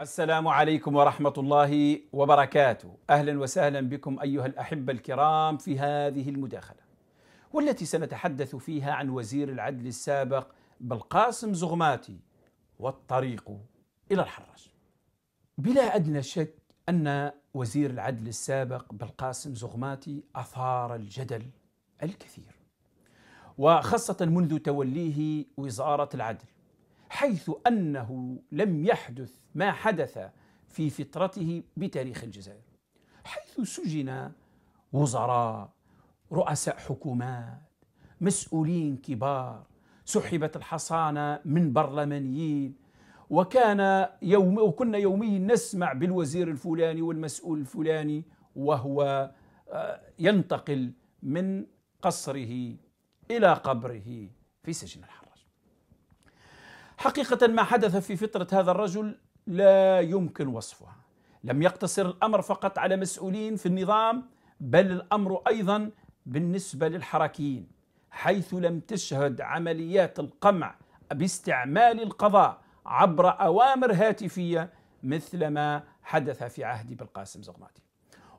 السلام عليكم ورحمة الله وبركاته أهلا وسهلا بكم أيها الأحبة الكرام في هذه المداخلة والتي سنتحدث فيها عن وزير العدل السابق بالقاسم زغماتي والطريق إلى الحراج بلا أدنى شك أن وزير العدل السابق بالقاسم زغماتي أثار الجدل الكثير وخاصة منذ توليه وزارة العدل حيث انه لم يحدث ما حدث في فترته بتاريخ الجزائر حيث سجن وزراء رؤساء حكومات مسؤولين كبار سحبت الحصانه من برلمانيين وكان يوم وكنا يوميا نسمع بالوزير الفلاني والمسؤول الفلاني وهو آه، ينتقل من قصره الى قبره في سجن الحصانه حقيقة ما حدث في فترة هذا الرجل لا يمكن وصفها لم يقتصر الأمر فقط على مسؤولين في النظام بل الأمر أيضا بالنسبة للحركيين حيث لم تشهد عمليات القمع باستعمال القضاء عبر أوامر هاتفية مثل ما حدث في عهد بالقاسم زغناطي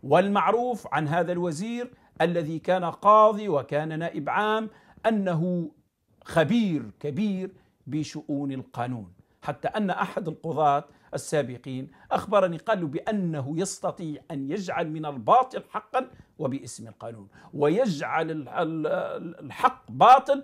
والمعروف عن هذا الوزير الذي كان قاضي وكان نائب عام أنه خبير كبير بشؤون القانون حتى أن أحد القضاة السابقين أخبرني قالوا بأنه يستطيع أن يجعل من الباطل حقا وباسم القانون ويجعل الحق باطل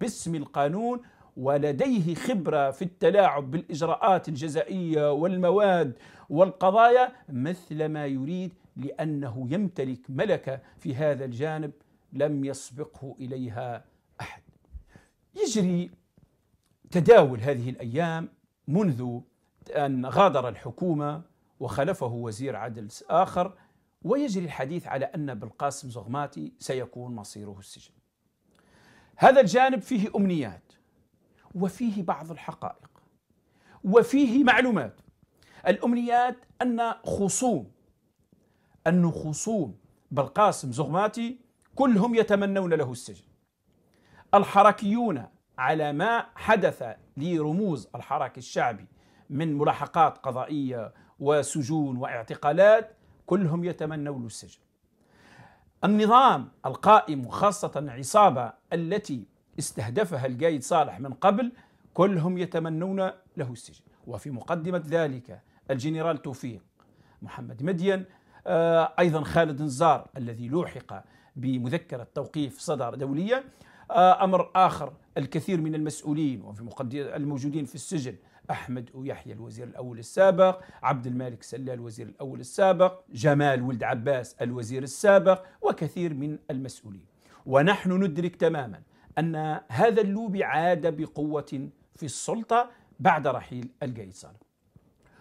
باسم القانون ولديه خبرة في التلاعب بالإجراءات الجزائية والمواد والقضايا مثل ما يريد لأنه يمتلك ملكة في هذا الجانب لم يسبقه إليها أحد يجري تداول هذه الايام منذ ان غادر الحكومه وخلفه وزير عدل اخر ويجري الحديث على ان بالقاسم زغماتي سيكون مصيره السجن. هذا الجانب فيه امنيات وفيه بعض الحقائق وفيه معلومات. الامنيات ان خصوم ان خصوم بالقاسم زغماتي كلهم يتمنون له السجن. الحركيون على ما حدث لرموز الحراك الشعبي من ملاحقات قضائية وسجون واعتقالات كلهم يتمنون السجن النظام القائم خاصة العصابة التي استهدفها القايد صالح من قبل كلهم يتمنون له السجن وفي مقدمة ذلك الجنرال توفيق محمد مدين آه، أيضا خالد نزار الذي لوحق بمذكرة توقيف صدر دوليا آه، امر اخر الكثير من المسؤولين وفي الموجودين في السجن احمد ويحيى الوزير الاول السابق، عبد الملك سلال الوزير الاول السابق، جمال ولد عباس الوزير السابق وكثير من المسؤولين. ونحن ندرك تماما ان هذا اللوبي عاد بقوه في السلطه بعد رحيل القايد صالح.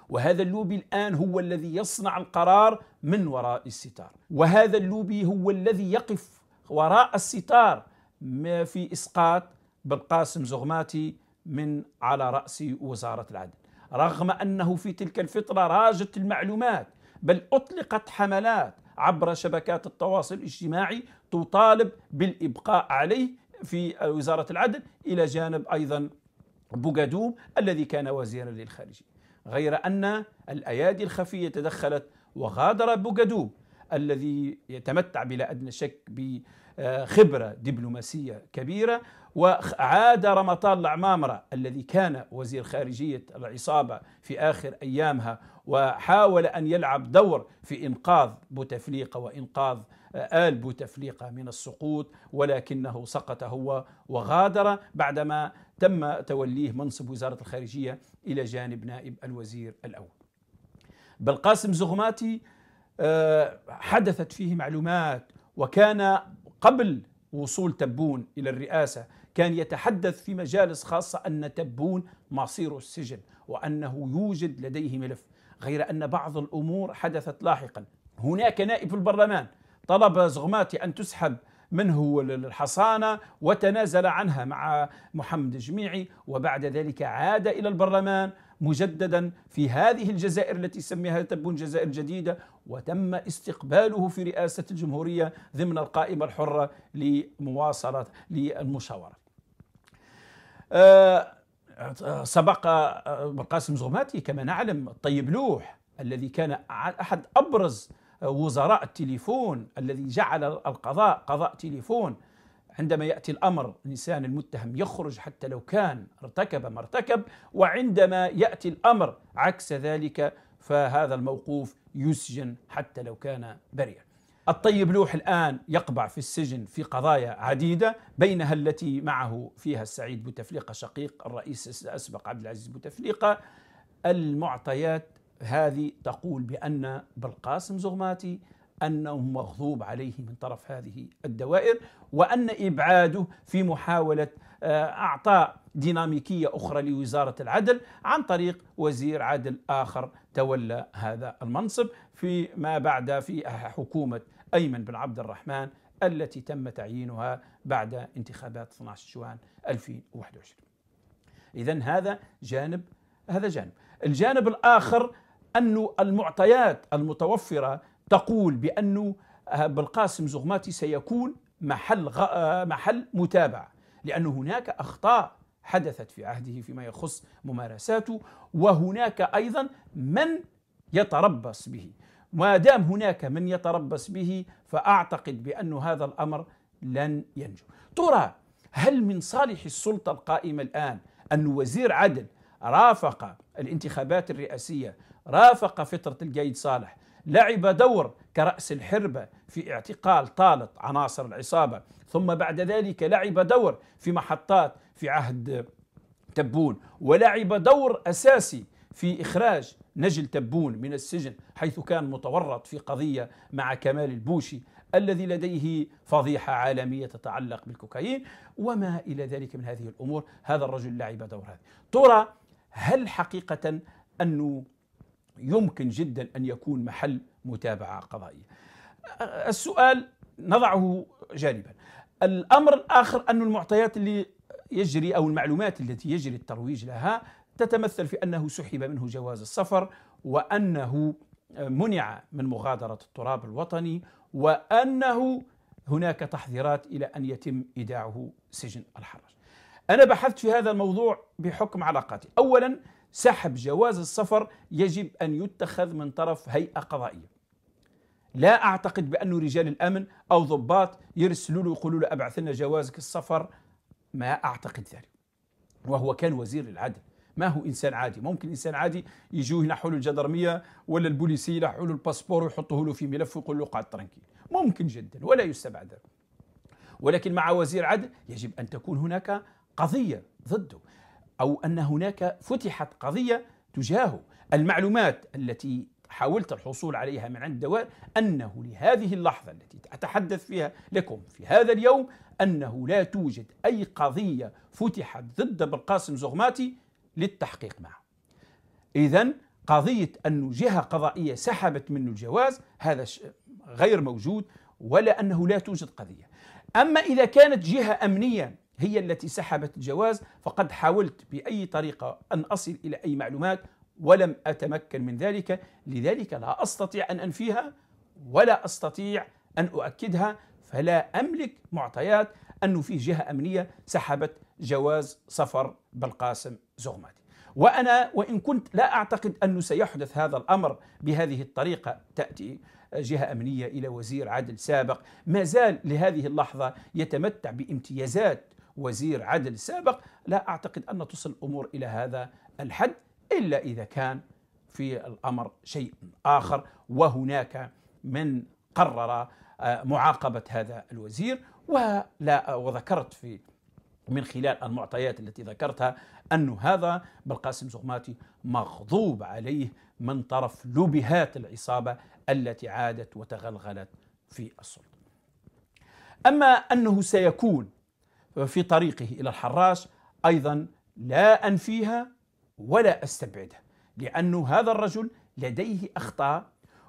وهذا اللوبي الان هو الذي يصنع القرار من وراء الستار، وهذا اللوبي هو الذي يقف وراء الستار في إسقاط بالقاسم زغماتي من على رأس وزارة العدل رغم أنه في تلك الفترة راجت المعلومات بل أطلقت حملات عبر شبكات التواصل الاجتماعي تطالب بالإبقاء عليه في وزارة العدل إلى جانب أيضا بوغادوم الذي كان وزيرا للخارجية غير أن الأيادي الخفية تدخلت وغادر بوغادوم الذي يتمتع بلا أدنى شك بخبرة دبلوماسية كبيرة وعاد رمطان العمامرة الذي كان وزير خارجية العصابة في آخر أيامها وحاول أن يلعب دور في إنقاذ بوتفليقة وإنقاذ آه، آل بوتفليقة من السقوط ولكنه سقط هو وغادر بعدما تم توليه منصب وزارة الخارجية إلى جانب نائب الوزير الأول بل قاسم زغماتي آه، حدثت فيه معلومات وكان قبل وصول تبون الى الرئاسه كان يتحدث في مجالس خاصه ان تبون مصير السجن وانه يوجد لديه ملف غير ان بعض الامور حدثت لاحقا هناك نائب في البرلمان طلب زغماتي ان تسحب منه الحصانة وتنازل عنها مع محمد الجميعي وبعد ذلك عاد إلى البرلمان مجددا في هذه الجزائر التي سميها تبون جزائر جديدة وتم استقباله في رئاسة الجمهورية ضمن القائمة الحرة لمواصلة للمشاورة آه، سبق القاسم آه، زغماتي كما نعلم الطيب لوح الذي كان أحد أبرز وزراء التليفون الذي جعل القضاء قضاء تليفون عندما ياتي الامر الانسان المتهم يخرج حتى لو كان ارتكب ما ارتكب وعندما ياتي الامر عكس ذلك فهذا الموقوف يسجن حتى لو كان بريئا. الطيب لوح الان يقبع في السجن في قضايا عديده بينها التي معه فيها السعيد بوتفليقه شقيق الرئيس الاسبق عبد العزيز بوتفليقه المعطيات هذه تقول بان بالقاسم زغماتي أنه مغضوب عليه من طرف هذه الدوائر وأن إبعاده في محاولة آه، أعطاء ديناميكية أخرى لوزارة العدل عن طريق وزير عدل آخر تولى هذا المنصب فيما بعد في حكومة أيمن بن عبد الرحمن التي تم تعيينها بعد انتخابات 12 شوان 2021 إذا هذا جانب هذا جانب الجانب الآخر أن المعطيات المتوفرة تقول بأن آه، بالقاسم زغماتي سيكون محل غ... آه، محل متابعة لأن هناك أخطاء حدثت في عهده فيما يخص ممارساته وهناك أيضا من يتربص به ما دام هناك من يتربص به فأعتقد بأن هذا الأمر لن ينجو ترى هل من صالح السلطة القائمة الآن أن وزير عدل رافق الانتخابات الرئاسية رافق فترة القايد صالح لعب دور كرأس الحربة في اعتقال طالت عناصر العصابة ثم بعد ذلك لعب دور في محطات في عهد تبون ولعب دور أساسي في إخراج نجل تبون من السجن حيث كان متورط في قضية مع كمال البوشي الذي لديه فضيحة عالمية تتعلق بالكوكايين وما إلى ذلك من هذه الأمور هذا الرجل لعب دور هذا ترى هل حقيقة أنه يمكن جدا ان يكون محل متابعه قضائيه. السؤال نضعه جانبا. الامر الاخر ان المعطيات اللي يجري او المعلومات التي يجري الترويج لها تتمثل في انه سحب منه جواز السفر وانه منع من مغادره التراب الوطني وانه هناك تحذيرات الى ان يتم ايداعه سجن الحرج. انا بحثت في هذا الموضوع بحكم علاقاتي، اولا سحب جواز السفر يجب أن يتخذ من طرف هيئة قضائية لا أعتقد بأن رجال الأمن أو ضباط يرسلوا له يقولوا له أبعث لنا جوازك السفر ما أعتقد ذلك وهو كان وزير العدل ما هو انسان عادي ممكن انسان عادي يجوه ينحوا له الجدرميه ولا البوليسي ينحوا له الباسبور ويحطوه له في ملف ويقول له قاعد ترانكيل، ممكن جدا ولا يستبعد ولكن مع وزير عدل يجب ان تكون هناك قضيه ضده أو أن هناك فتحت قضية تجاهه المعلومات التي حاولت الحصول عليها من عند الدوائر أنه لهذه اللحظة التي أتحدث فيها لكم في هذا اليوم أنه لا توجد أي قضية فتحت ضد بالقاسم زغماتي للتحقيق معه إذا قضية أن جهة قضائية سحبت منه الجواز هذا غير موجود ولا أنه لا توجد قضية أما إذا كانت جهة أمنية هي التي سحبت الجواز فقد حاولت بأي طريقة أن أصل إلى أي معلومات ولم أتمكن من ذلك لذلك لا أستطيع أن أنفيها ولا أستطيع أن أؤكدها فلا أملك معطيات أنه في جهة أمنية سحبت جواز سفر بالقاسم زغماتي وأنا وإن كنت لا أعتقد أنه سيحدث هذا الأمر بهذه الطريقة تأتي جهة أمنية إلى وزير عدل سابق ما زال لهذه اللحظة يتمتع بامتيازات وزير عدل سابق لا أعتقد أن تصل الأمور إلى هذا الحد إلا إذا كان في الأمر شيء آخر وهناك من قرر آه، معاقبة هذا الوزير ولا وذكرت في من خلال المعطيات التي ذكرتها أن هذا بالقاسم زغماتي مغضوب عليه من طرف لبهات العصابة التي عادت وتغلغلت في السلطة أما أنه سيكون في طريقه إلى الحراس أيضا لا أنفيها ولا أستبعدها لأن هذا الرجل لديه أخطاء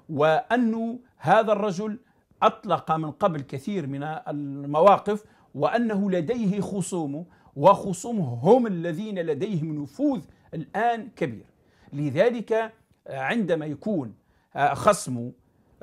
وأن هذا الرجل أطلق من قبل كثير من المواقف وأنه لديه خصومه وخصومه هم الذين لديهم نفوذ الآن كبير لذلك عندما يكون خصم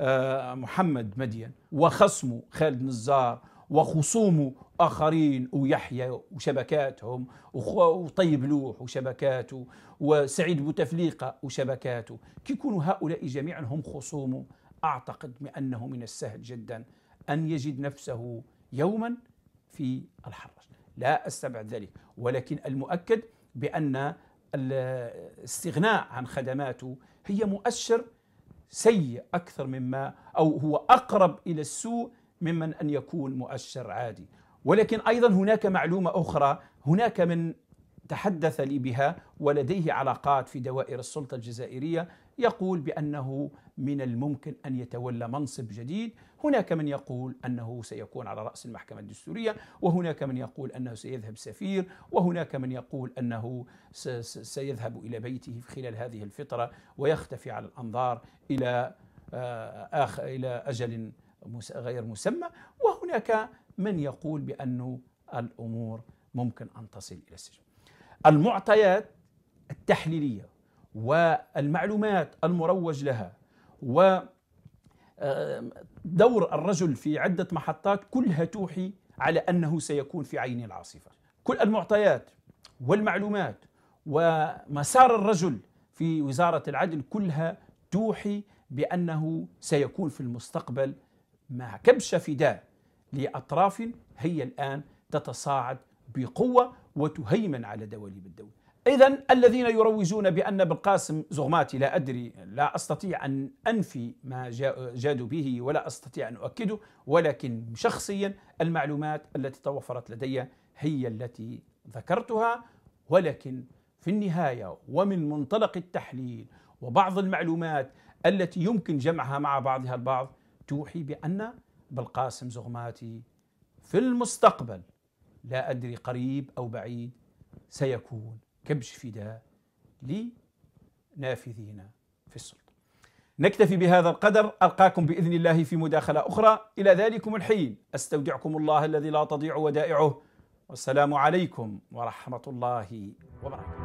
آه، محمد مدين وخصم خالد نزار وخصومه آخرين ويحيى وشبكاتهم وطيب لوح وشبكاته وسعيد بوتفليقة وشبكاته يكونوا هؤلاء جميعا هم خصومه أعتقد بأنه من السهل جدا أن يجد نفسه يوما في الحرج لا أستبعد ذلك ولكن المؤكد بأن الاستغناء عن خدماته هي مؤشر سيء أكثر مما أو هو أقرب إلى السوء ممن أن يكون مؤشر عادي ولكن أيضا هناك معلومة أخرى هناك من تحدث لي بها ولديه علاقات في دوائر السلطة الجزائرية يقول بأنه من الممكن أن يتولى منصب جديد هناك من يقول أنه سيكون على رأس المحكمة الدستورية وهناك من يقول أنه سيذهب سفير وهناك من يقول أنه سيذهب إلى بيته خلال هذه الفترة ويختفي على الأنظار إلى آه، آخ إلى أجل غير مسمى وهناك من يقول بأن الأمور ممكن أن تصل إلى السجن المعطيات التحليلية والمعلومات المروج لها و دور الرجل في عدة محطات كلها توحي على أنه سيكون في عين العاصفة كل المعطيات والمعلومات ومسار الرجل في وزارة العدل كلها توحي بأنه سيكون في المستقبل مع كبش فداء لأطراف هي الآن تتصاعد بقوة وتهيمن على دواليب الدولة إذا الذين يروجون بأن بالقاسم زغماتي لا أدري لا أستطيع أن أنفي ما جادوا به ولا أستطيع أن أؤكده ولكن شخصيا المعلومات التي توفرت لدي هي التي ذكرتها ولكن في النهاية ومن منطلق التحليل وبعض المعلومات التي يمكن جمعها مع بعضها البعض توحي بأن بالقاسم زغماتي في المستقبل لا أدري قريب أو بعيد سيكون كبش فداء لنافذين في السلطة نكتفي بهذا القدر ألقاكم بإذن الله في مداخلة أخرى إلى ذلكم الحين أستودعكم الله الذي لا تضيع ودائعه والسلام عليكم ورحمة الله وبركاته